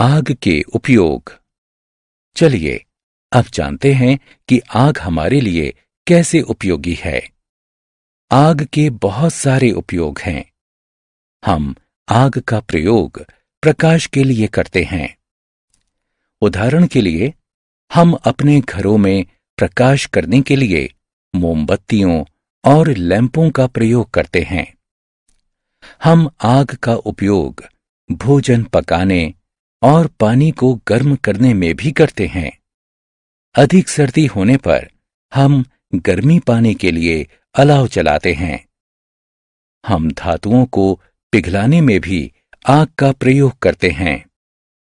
आग के उपयोग चलिए अब जानते हैं कि आग हमारे लिए कैसे उपयोगी है आग के बहुत सारे उपयोग हैं हम आग का प्रयोग प्रकाश के लिए करते हैं उदाहरण के लिए हम अपने घरों में प्रकाश करने के लिए मोमबत्तियों और लैंपों का प्रयोग करते हैं हम आग का उपयोग भोजन पकाने और पानी को गर्म करने में भी करते हैं अधिक सर्दी होने पर हम गर्मी पाने के लिए अलाव चलाते हैं हम धातुओं को पिघलाने में भी आग का प्रयोग करते हैं